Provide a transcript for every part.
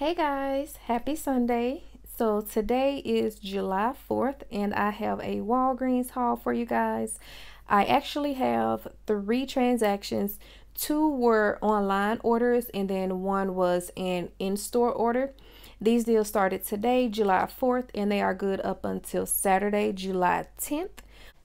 Hey guys, happy Sunday. So today is July 4th and I have a Walgreens haul for you guys. I actually have three transactions. Two were online orders and then one was an in-store order. These deals started today, July 4th, and they are good up until Saturday, July 10th.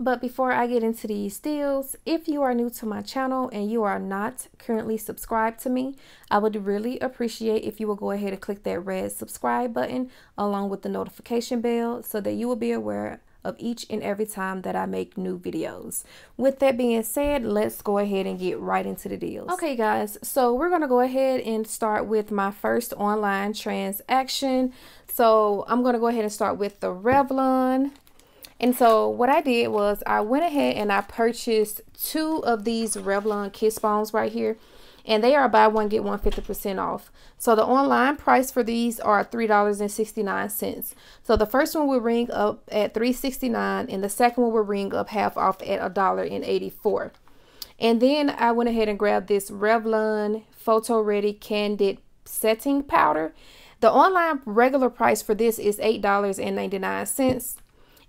But before I get into these deals, if you are new to my channel and you are not currently subscribed to me, I would really appreciate if you will go ahead and click that red subscribe button along with the notification bell so that you will be aware of each and every time that I make new videos. With that being said, let's go ahead and get right into the deals. Okay guys, so we're going to go ahead and start with my first online transaction. So I'm going to go ahead and start with the Revlon. And so what I did was I went ahead and I purchased two of these Revlon Kiss Bombs right here. And they are buy one, get one 50% off. So the online price for these are $3.69. So the first one will ring up at $3.69 and the second one will ring up half off at $1.84. And then I went ahead and grabbed this Revlon Photo Ready Candid Setting Powder. The online regular price for this is $8.99.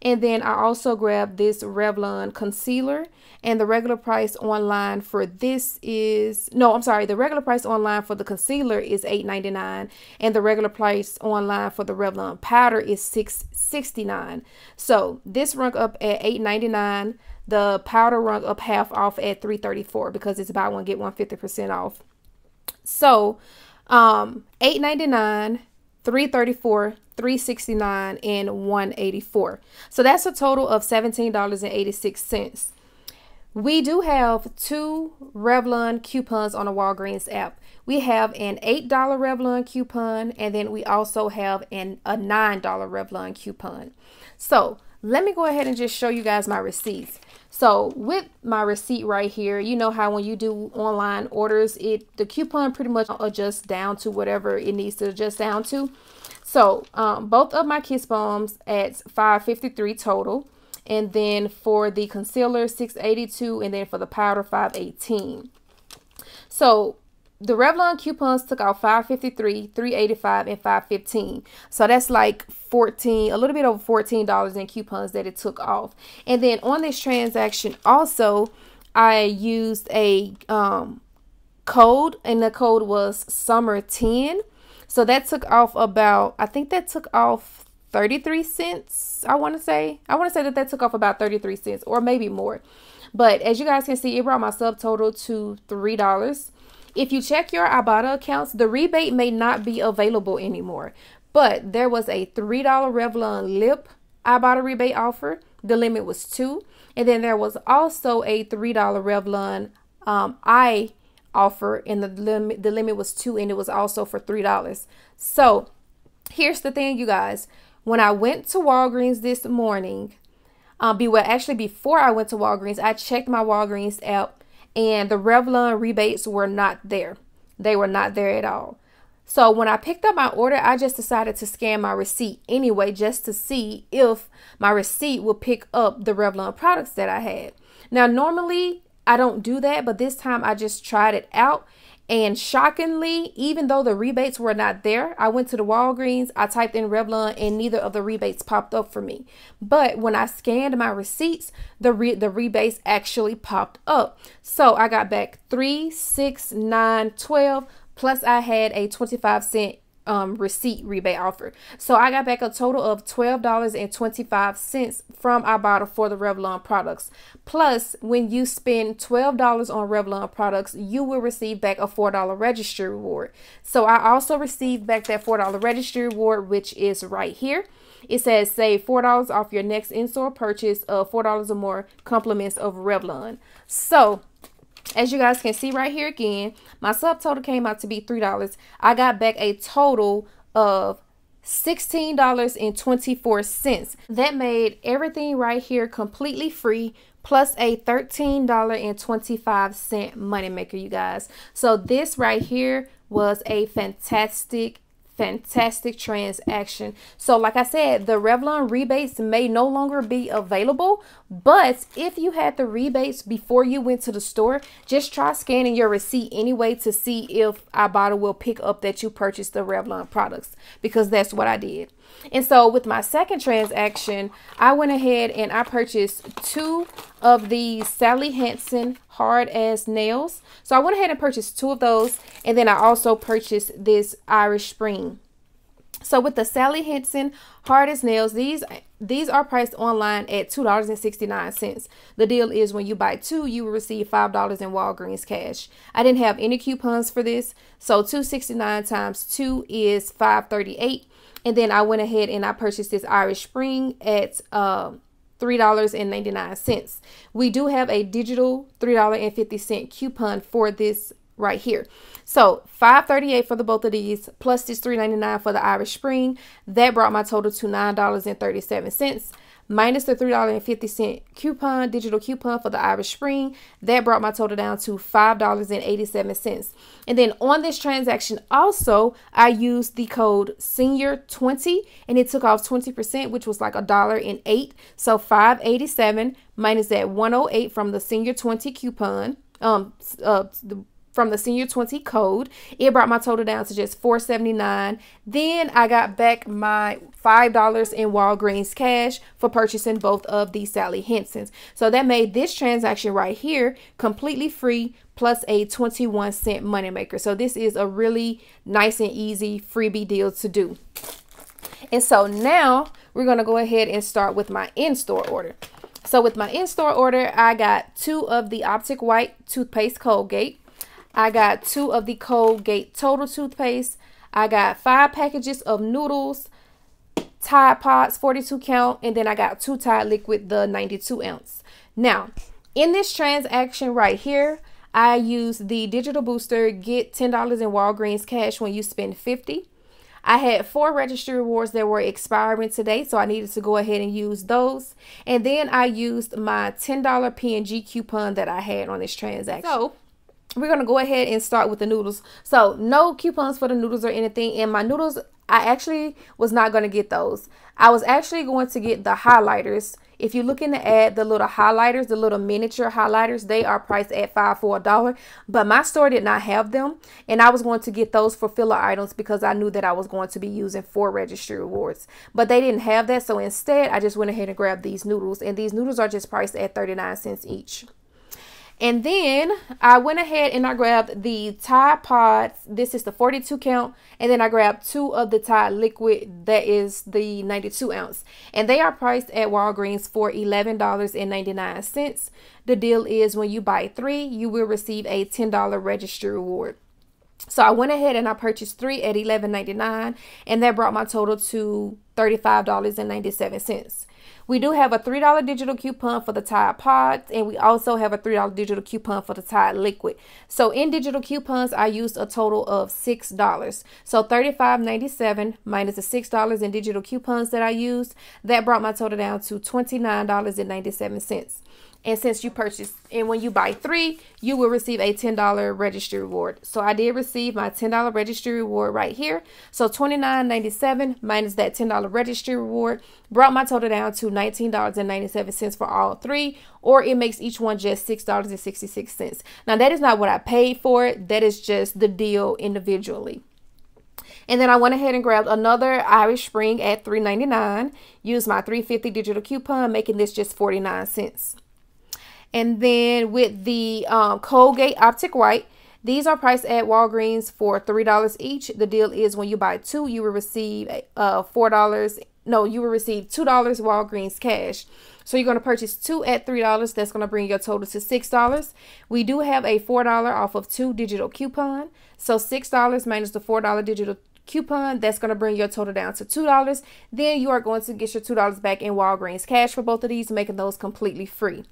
And then I also grabbed this Revlon concealer and the regular price online for this is, no, I'm sorry, the regular price online for the concealer is $8.99 and the regular price online for the Revlon powder is $6.69. So this rung up at $8.99. The powder rung up half off at three thirty four dollars because it's buy one, get one 50% off. So um, $8.99, dollars 369 and 184 so that's a total of $17.86 we do have two Revlon coupons on the Walgreens app. We have an $8 Revlon coupon, and then we also have an, a $9 Revlon coupon. So let me go ahead and just show you guys my receipts. So with my receipt right here, you know how when you do online orders, it the coupon pretty much adjusts down to whatever it needs to adjust down to. So um, both of my Kiss Bombs at 553 total. And then for the concealer, 682 And then for the powder, 518 So the Revlon coupons took out 553 385 and 515 So that's like 14 a little bit over $14 in coupons that it took off. And then on this transaction also, I used a um, code and the code was summer 10 so that took off about, I think that took off 33 cents, I want to say. I want to say that that took off about 33 cents or maybe more. But as you guys can see, it brought my subtotal to $3. If you check your Ibotta accounts, the rebate may not be available anymore. But there was a $3 Revlon lip Ibotta rebate offer. The limit was 2 And then there was also a $3 Revlon um, eye offer and the limit the limit was two and it was also for three dollars so here's the thing you guys when i went to walgreens this morning um be well actually before i went to walgreens i checked my walgreens app and the revlon rebates were not there they were not there at all so when I picked up my order, I just decided to scan my receipt anyway, just to see if my receipt will pick up the Revlon products that I had. Now, normally I don't do that, but this time I just tried it out. And shockingly, even though the rebates were not there, I went to the Walgreens, I typed in Revlon, and neither of the rebates popped up for me. But when I scanned my receipts, the re- the rebates actually popped up. So I got back three, six, nine, twelve. Plus, I had a twenty-five cent um, receipt rebate offer. So I got back a total of $12.25 from Ibotta for the Revlon products. Plus, when you spend $12 on Revlon products, you will receive back a $4 registry reward. So I also received back that $4 registry reward, which is right here. It says save $4 off your next in-store purchase of $4 or more compliments of Revlon. So as you guys can see right here again, my subtotal came out to be $3. I got back a total of $16.24. That made everything right here completely free plus a $13.25 moneymaker, you guys. So this right here was a fantastic fantastic transaction. So like I said, the Revlon rebates may no longer be available, but if you had the rebates before you went to the store, just try scanning your receipt anyway to see if Ibotta will pick up that you purchased the Revlon products because that's what I did. And so with my second transaction, I went ahead and I purchased two of these Sally Hansen hard as nails. So I went ahead and purchased two of those. And then I also purchased this Irish Spring. So with the Sally Henson hardest Nails, these these are priced online at $2.69. The deal is when you buy two, you will receive $5 in Walgreens cash. I didn't have any coupons for this. So 269 times 2 is 538. And then I went ahead and I purchased this Irish Spring at uh, um, $3.99. We do have a digital $3.50 coupon for this right here. So 538 for the both of these, plus this 399 for the Irish Spring. That brought my total to $9.37 minus the $3.50 coupon, digital coupon for the Irish Spring. That brought my total down to $5.87. And then on this transaction also, I used the code SENIOR20 and it took off 20%, which was like a dollar and eight. So 587 minus that 108 from the senior 20 coupon, um, uh, the from the Senior 20 code. It brought my total down to just $4.79. Then I got back my $5 in Walgreens cash for purchasing both of the Sally Hensons. So that made this transaction right here completely free plus a 21 cent moneymaker. So this is a really nice and easy freebie deal to do. And so now we're going to go ahead and start with my in-store order. So with my in-store order, I got two of the Optic White Toothpaste Colgate. I got two of the Colgate Total Toothpaste. I got five packages of noodles, Tide Pods, 42 count, and then I got two Tide Liquid, the 92 ounce. Now, in this transaction right here, I used the digital booster, get $10 in Walgreens cash when you spend 50. I had four registry rewards that were expiring today, so I needed to go ahead and use those. And then I used my $10 PNG coupon that I had on this transaction. So we're going to go ahead and start with the noodles. So no coupons for the noodles or anything. And my noodles, I actually was not going to get those. I was actually going to get the highlighters. If you're looking to add the little highlighters, the little miniature highlighters, they are priced at five for a dollar. But my store did not have them. And I was going to get those for filler items because I knew that I was going to be using for registry rewards. But they didn't have that. So instead, I just went ahead and grabbed these noodles. And these noodles are just priced at 39 cents each. And then I went ahead and I grabbed the Tide Pods. This is the 42 count. And then I grabbed two of the Tide Liquid. That is the 92 ounce. And they are priced at Walgreens for $11.99. The deal is when you buy three, you will receive a $10 register reward. So I went ahead and I purchased three at $11.99. And that brought my total to $35.97. We do have a $3 digital coupon for the Tide Pods, and we also have a $3 digital coupon for the Tide Liquid. So in digital coupons, I used a total of $6. So $35.97 minus the $6 in digital coupons that I used, that brought my total down to $29.97. And since you purchase and when you buy three, you will receive a $10 registry reward. So I did receive my $10 registry reward right here. So $29.97 minus that $10 registry reward brought my total down to $19.97 for all three, or it makes each one just $6.66. Now that is not what I paid for it. That is just the deal individually. And then I went ahead and grabbed another Irish Spring at $3.99. Used my $3.50 digital coupon, making this just 49 cents. And then with the um, Colgate Optic White, these are priced at Walgreens for $3 each. The deal is when you buy two, you will receive uh, $4. No, you will receive $2 Walgreens cash. So you're going to purchase two at $3. That's going to bring your total to $6. We do have a $4 off of two digital coupon. So $6 minus the $4 digital coupon. That's going to bring your total down to $2. Then you are going to get your $2 back in Walgreens cash for both of these, making those completely free.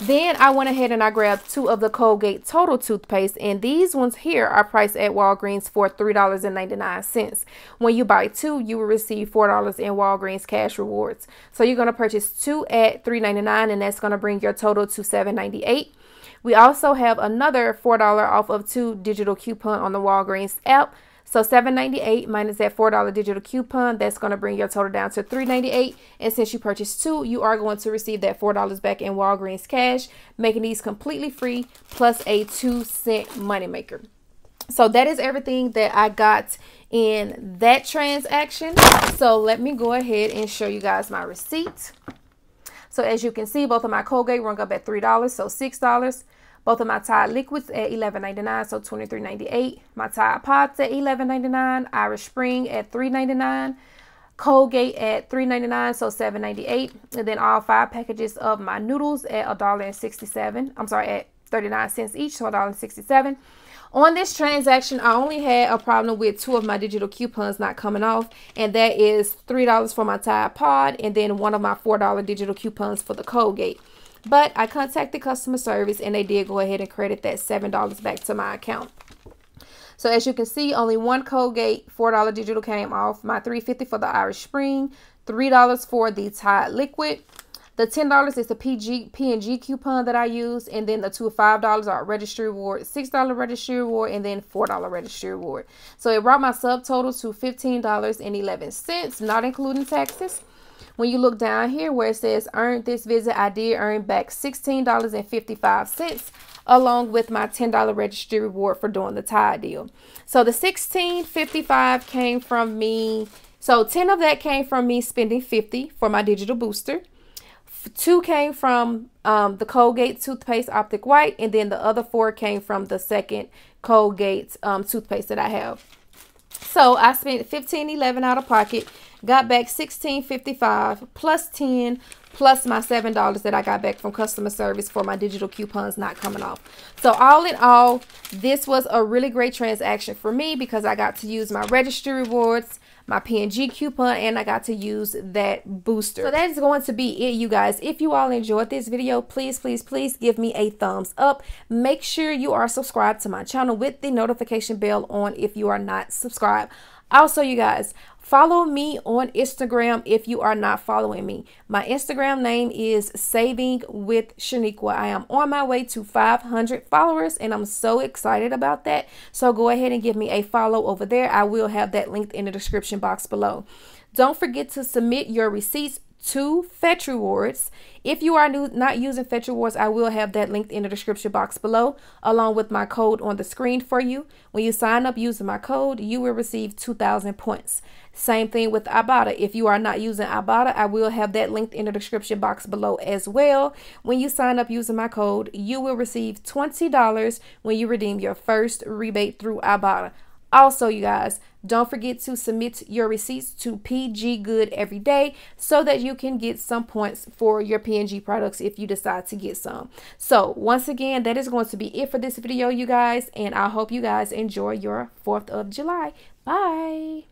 Then I went ahead and I grabbed two of the Colgate Total Toothpaste and these ones here are priced at Walgreens for $3.99. When you buy two, you will receive $4 in Walgreens cash rewards. So you're going to purchase two at $3.99 and that's going to bring your total to $7.98. We also have another $4 off of two digital coupon on the Walgreens app so $7.98 minus that $4 digital coupon, that's going to bring your total down to $3.98. And since you purchased two, you are going to receive that $4 back in Walgreens cash, making these completely free plus a 2 cent moneymaker. So that is everything that I got in that transaction. So let me go ahead and show you guys my receipt. So as you can see, both of my Colgate rung up at $3, so $6. Both of my Tide liquids at eleven ninety nine, so twenty three ninety eight. My Tide Pods at eleven ninety nine. Irish Spring at three ninety nine. Colgate at $3.99, so $7.98. And then all five packages of my noodles at $1.67. I'm sorry, at 39 cents each, so $1.67. On this transaction, I only had a problem with two of my digital coupons not coming off, and that is $3 for my Tide Pod and then one of my $4 digital coupons for the Colgate. But I contacted customer service and they did go ahead and credit that $7 back to my account. So as you can see, only one Colgate $4 digital came off. My three fifty dollars for the Irish Spring, $3 for the Tide Liquid. The $10 is the PG, P&G coupon that I use, and then the two $5 are registry reward, $6 registry reward, and then $4 registry reward. So it brought my subtotal to $15.11, not including taxes. When you look down here where it says earned this visit, I did earn back $16.55 along with my $10 registry reward for doing the tie deal. So the 1655 came from me. So 10 of that came from me spending 50 for my digital booster. Two came from um, the Colgate toothpaste optic white, and then the other four came from the second Colgate um, toothpaste that I have. So I spent 1511 out of pocket, got back 1655 plus 10 plus my $7 that I got back from customer service for my digital coupons not coming off. So all in all, this was a really great transaction for me because I got to use my registry rewards my PNG coupon and I got to use that booster. So that is going to be it, you guys. If you all enjoyed this video, please, please, please give me a thumbs up. Make sure you are subscribed to my channel with the notification bell on if you are not subscribed. Also, you guys, Follow me on Instagram if you are not following me. My Instagram name is Saving with Shaniqua. I am on my way to 500 followers and I'm so excited about that. So go ahead and give me a follow over there. I will have that linked in the description box below. Don't forget to submit your receipts Two Fetch Rewards. If you are new, not using Fetch Rewards, I will have that linked in the description box below, along with my code on the screen for you. When you sign up using my code, you will receive 2,000 points. Same thing with Ibotta. If you are not using Ibotta, I will have that linked in the description box below as well. When you sign up using my code, you will receive $20 when you redeem your first rebate through Ibotta. Also, you guys, don't forget to submit your receipts to PG Good every day so that you can get some points for your PNG products if you decide to get some. So, once again, that is going to be it for this video, you guys, and I hope you guys enjoy your 4th of July. Bye.